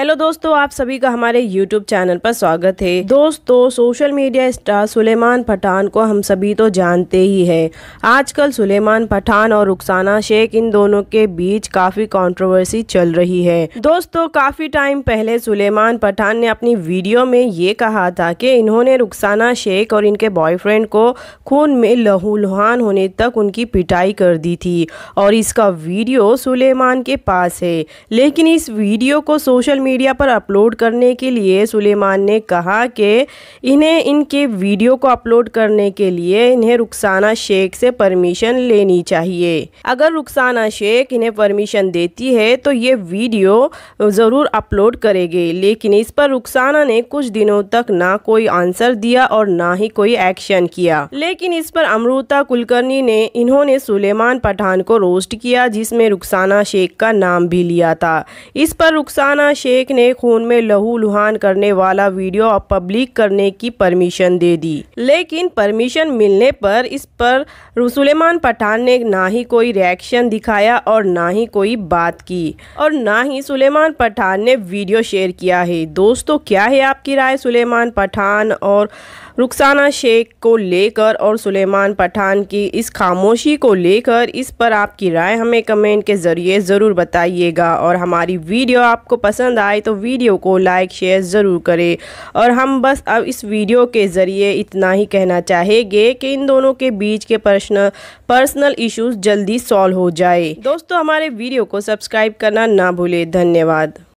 hello दोस्तों आप सभी का हमारे यूट्यूब चैनल पर स्वागत है दोस्तों social media star Suleman Pathan को हम सभी तो जानते ही हैं आजकल सुलेमान पठान और रुखसाना शेख इन दोनों के बीच काफ़ी कंट्रोवर्सी चल रही है दोस्तों काफ़ी टाइम पहले सुलेमान पठान ने अपनी वीडियो में ये कहा था कि इन्होंने रुखसाना शेख और इनके बॉयफ्रेंड को खून में लहूलुहान होने तक उनकी पिटाई कर दी थी और इसका वीडियो सुलेमान के पास है लेकिन इस वीडियो को सोशल मीडिया पर अपलोड करने के लिए सुलेमान ने कहा कि इन्हें इनके वीडियो को अपलोड करने के लिए इन्हें रुखसाना शेख से परमिशन लेनी चाहिए अगर रुखसाना शेख इन्हें परमिशन देती है तो ये वीडियो ज़रूर अपलोड करेगी लेकिन इस पर रुखसाना ने कुछ दिनों तक ना कोई आंसर दिया और ना ही कोई एक्शन किया लेकिन इस पर अमृता कुलकर्णी ने इन्होंने सुलेमान पठान को रोस्ट किया जिसमें रुखसाना शेख का नाम भी लिया था इस पर रुखसाना शेख एक ने खून में लहू लुहान करने वाला वीडियो पब्लिक करने की परमिशन दे दी लेकिन परमिशन मिलने पर इस पर सुलेमान पठान ने ना ही कोई रिएक्शन दिखाया और ना ही कोई बात की और ना ही सुलेमान पठान ने वीडियो शेयर किया है दोस्तों क्या है आपकी राय सुलेमान पठान और रुखसाना शेख को लेकर और सुलेमान पठान की इस खामोशी को लेकर इस पर आपकी राय हमें कमेंट के ज़रिए ज़रूर बताइएगा और हमारी वीडियो आपको पसंद आ आए तो वीडियो को लाइक शेयर ज़रूर करें और हम बस अब इस वीडियो के ज़रिए इतना ही कहना चाहेंगे कि इन दोनों के बीच के पर्सनल पर्सनल इश्यूज जल्दी सॉल्व हो जाए दोस्तों हमारे वीडियो को सब्सक्राइब करना ना भूलें धन्यवाद